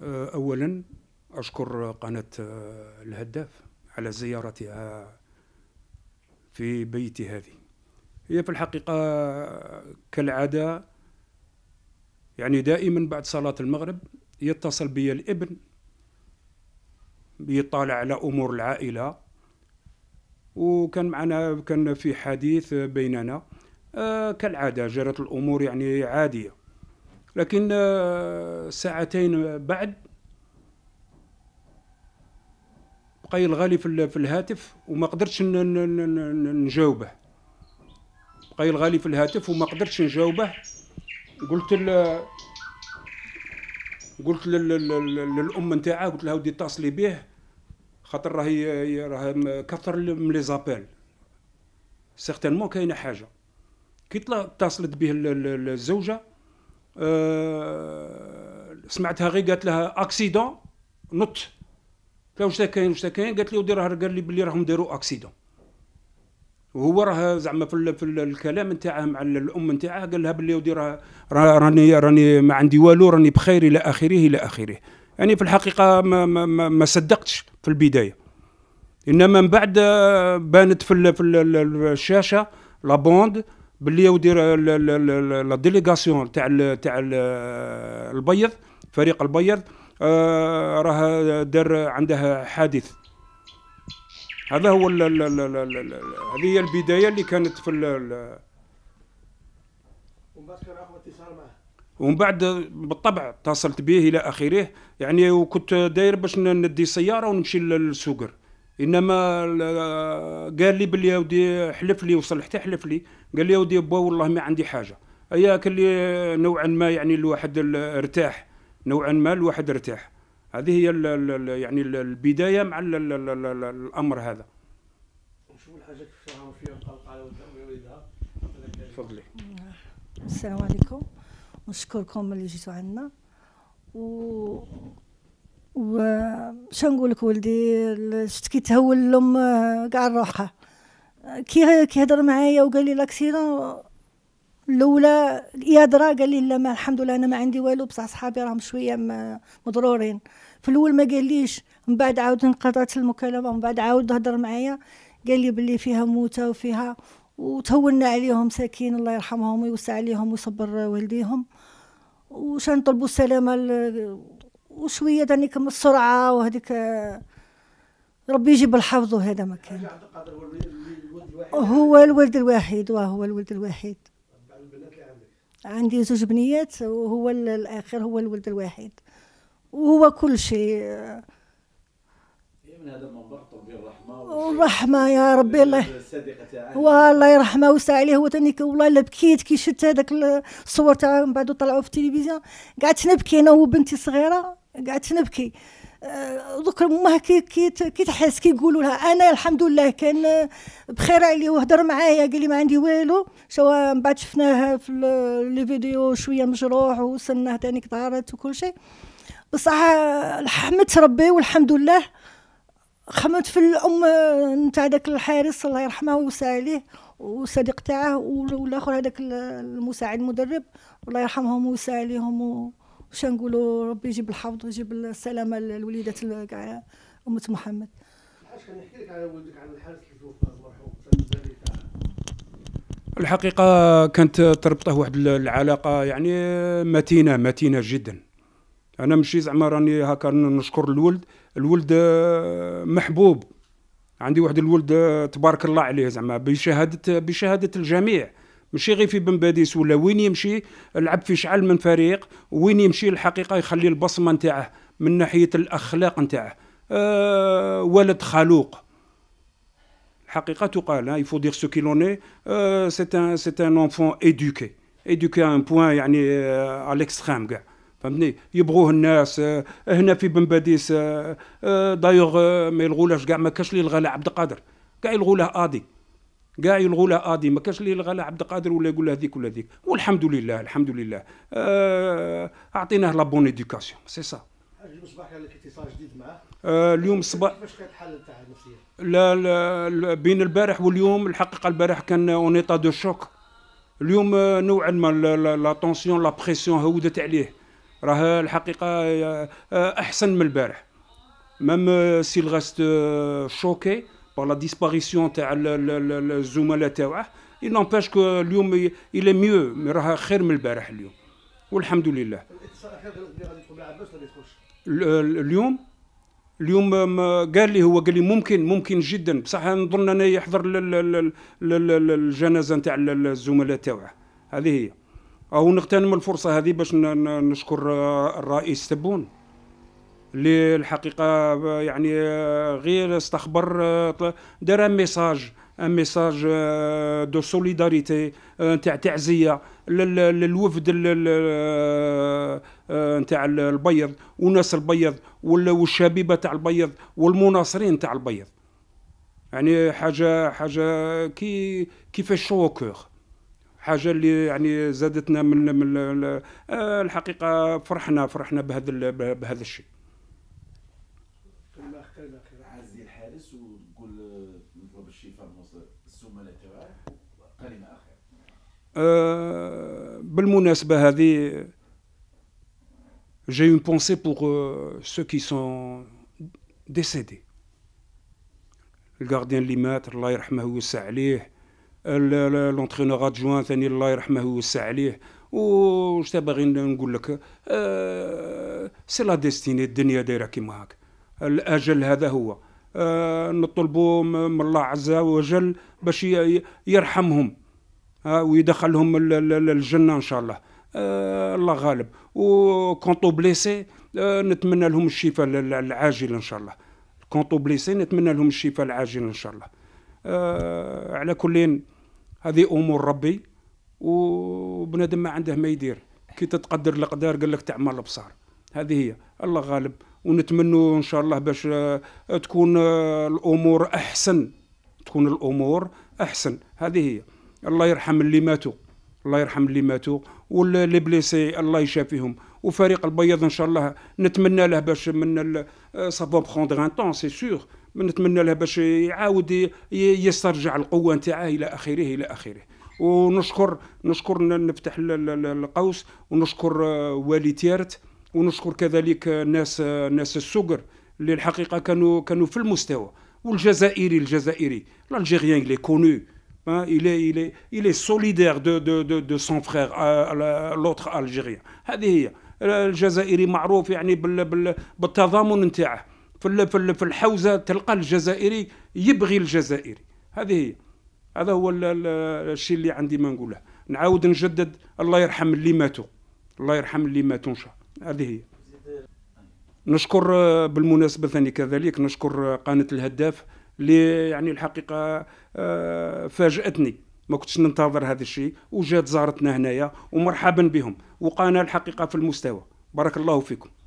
آه، أولا أشكر قناة آه، الهداف على زيارتها في بيتي هذه هي في الحقيقة كالعادة يعني دائما بعد صلاة المغرب يتصل بي الابن بيطالع على أمور العائلة وكان معنا كان في حديث بيننا آه، كالعادة جرت الأمور يعني عادية لكن آه، ساعتين بعد بقى الغالي في في الهاتف وما قدرتش نجاوبه بقى الغالي في الهاتف وما قدرتش نجاوبه قلت ل قلت للام نتاعها قلت لها ودي اتصلي به خاطر راهي راه كثر من لي زابيل سيغتانمون كاينه حاجه كي اتصلت به الزوجه أه سمعتها غير قالت لها اكسيدون نط قلت لها واش كاين واش كاين قالت لي ودي راه قال لي بلي راهم داروا اكسيدون وهو راه زعما في, في الكلام نتاعها مع الام نتاعها قال لها بلي ودي راه راني راني ما عندي والو راني بخير الى اخره الى اخره يعني في الحقيقه ما, ما, ما صدقتش في البدايه انما من بعد آه، بانت في الشاشه لابوند باللي ودير لا ديليغاسيون تاع تاع البيض فريق البيض راه دار عندها حادث هذا هو هذه هي البدايه اللي كانت في ومن بعد بالطبع اتصلت به الى اخره يعني وكنت داير باش ندي سياره ونمشي للسوقر انما قال لي بلي يا ودي حلف لي وصل حتى حلف لي قال لي يا ودي با والله ما عندي حاجه ايا كان نوعا ما يعني الواحد ارتاح نوعا ما الواحد ارتاح هذه هي الـ الـ يعني البدايه مع الـ الـ الـ الـ الامر هذا وشو الحاجه كيف فيها القلق على ولدها تفضلي السلام عليكم ونشكركم اللي جيتوا عندنا و وش نقول لك ولدي شفت آه، كي تهول لامه كاع روحها كي كيهضر معايا وقال لي لاكسيدون الاولى يادرا قال لي لا ما الحمد لله انا ما عندي والو بصح صحابي راهم شويه مضرورين في الاول ما قال ليش من بعد عاود انقطعت المكالمه من بعد عاود هضر معايا قال لي بلي فيها موته وفيها وتهولنا عليهم ساكين الله يرحمهم ويوسع عليهم ويصبر والديهم وشان طلبوا السلامه وشويه دانيك من السرعه وهذيك ربي يجيب الحفظ وهذا ما كان هو الولد الوحيد وهو الولد الوحيد عندي زوج بنيات وهو الاخر هو الولد الوحيد وهو كل شيء إيه الرحمه والرحمه يا ربي الله والله يرحمه ويسع عليه هو تاني والله الا بكيت كي شفت هذاك الصور تاع من بعد طلعوا في التلفزيون قعدت نبكي انا وبنتي صغيره قاعد تنبكي آه، دوك امها كي كي كي تحس كيقولوا لها انا الحمد لله كان بخير عليه وهضر معايا قال لي ما عندي والو سواء من بعد شفناه في لي فيديو شويه مجروح وسناه تاني كدارت وكل شيء بصح حمدت ربي والحمد لله خممت في الام نتاع داك الحارس الله يرحمه ويوسع عليه والصديق تاعه والاخر هذاك المساعد المدرب الله يرحمهم ويوسع عليهم و... واش نقولوا ربي يجيب الحفظ ويجيب السلامه للوليدات كاع امه محمد كان يحكي لك على ولدك على الحارس اللي توفى المرحوم الحقيقه كانت تربطه واحد العلاقه يعني متينه متينه جدا انا ماشي زعما راني هكا نشكر الولد الولد آه، محبوب عندي واحد الولد آه، تبارك الله عليه زعما بشهاده بشهاده الجميع ماشي غير في بن باديس ولا وين يمشي لعب في شعل من فريق وين يمشي الحقيقه يخلي البصمه نتاعه من ناحيه الاخلاق نتاعه أه ولد خلوق الحقيقه تقال il faut دير سو qu'il en est euh, c'est un c'est un enfant éduqué يعني آه، à l'extrême كاع فهمتني يبغوه الناس آه، هنا في بن باديس دايوغ ما يلغولهش كاع ما كاش اللي يلغى عبد القادر كاع يلغوله ادي كاع يلغوا لها ادي ما كانش اللي يلغى لها عبد القادر ولا يقول لها هذيك ولا هذيك والحمد لله الحمد لله آه اعطيناه لا بون ايديوكاسيون سي سا اليوم صباح كان اتصال جديد معاه آه، اليوم الصباح كيفاش كانت الحاله تاع النفسيه لا, لا بين البارح واليوم الحقيقه البارح كان اون ايتا دو شوك اليوم آه، نوعا ما لا تونسيون لا بريسيون هودت عليه راه الحقيقه آه، احسن من البارح ميم سيل غاست شوكي par لا disparition تاع الزملاء تاعه il n'empêche que اليوم il est mieux مي راه خير من البارح اليوم والحمد لله اليوم اليوم قال لي هو قال لي ممكن ممكن جدا بصح نظن انا يحضر الجنازه نتاع الزملاء تاعه هذه هي او نغتنم الفرصه هذه باش نشكر آه، الرئيس تبون اللي الحقيقه يعني غير استخبر دار ان ميساج ان ميساج آه، دو سوليداريتي آه، نتاع تعزيه للوفد آه، نتاع البيض وناس البيض والشبيبه تاع البيض والمناصرين تاع البيض يعني حاجه حاجه كي كيفاش شو حاجه اللي يعني زادتنا من, من الحقيقه فرحنا فرحنا بهذا بهذا الشيء Euh, بالمناسبة هذه j'ai une pensée pour euh, ceux qui sont décédés. الكارديان اللي مات الله يرحمه ويوسع عليه لونترينور ادجوان ثاني الله يرحمه ويوسع عليه وش باغي نقول لك سي لا ديستيني الدنيا دايره كيما هاك الاجل هذا هو نطلبوا من الله عز وجل باش يرحمهم ويدخلهم الجنه ان شاء الله آه، الله غالب وكونطو آه، بليسي نتمنى لهم الشفاء العاجل ان شاء الله كونطو بليسي نتمنى لهم الشفاء العاجل ان شاء الله على كل هذه امور ربي وبنادم ما عنده ما يدير كي تتقدر الاقدار قال لك تعمل الابصار هذه هي الله غالب ونتمنى ان شاء الله باش آه، تكون الامور احسن تكون الامور احسن هذه هي الله يرحم اللي ماتوا الله يرحم اللي ماتوا واللي بليسي الله يشافيهم وفريق البيض ان شاء الله نتمنى له باش من سافون بخوندغ ان تون سي سور نتمنى له باش يعاود يسترجع القوه نتاعه الى اخره الى اخره ونشكر نشكر نفتح القوس ونشكر آه، والي تيرت ونشكر كذلك ناس آه، ناس السوقر اللي الحقيقه كانوا كانوا في المستوى والجزائري الجزائري الجزائريان اللي كونو Hein, il, est, il, est, il est solidaire de, de, de, de son frère euh, l'autre Algérien. هذه هي الجزائري معروف يعني بالتضامن نتاعه في في الحوزه تلقى الجزائري يبغي الجزائري هذه هي هذا هو الشيء اللي عندي ما نقوله نعاود نجدد الله يرحم اللي ماتوا الله يرحم اللي ماتوا ان شاء الله هذه هي نشكر بالمناسبه ثاني كذلك نشكر قناه الهداف اللي يعني الحقيقه آه، فاجاتني ما كنتش ننتظر هذا الشيء وجات زارتنا هنايا ومرحبا بهم وقانا الحقيقه في المستوى بارك الله فيكم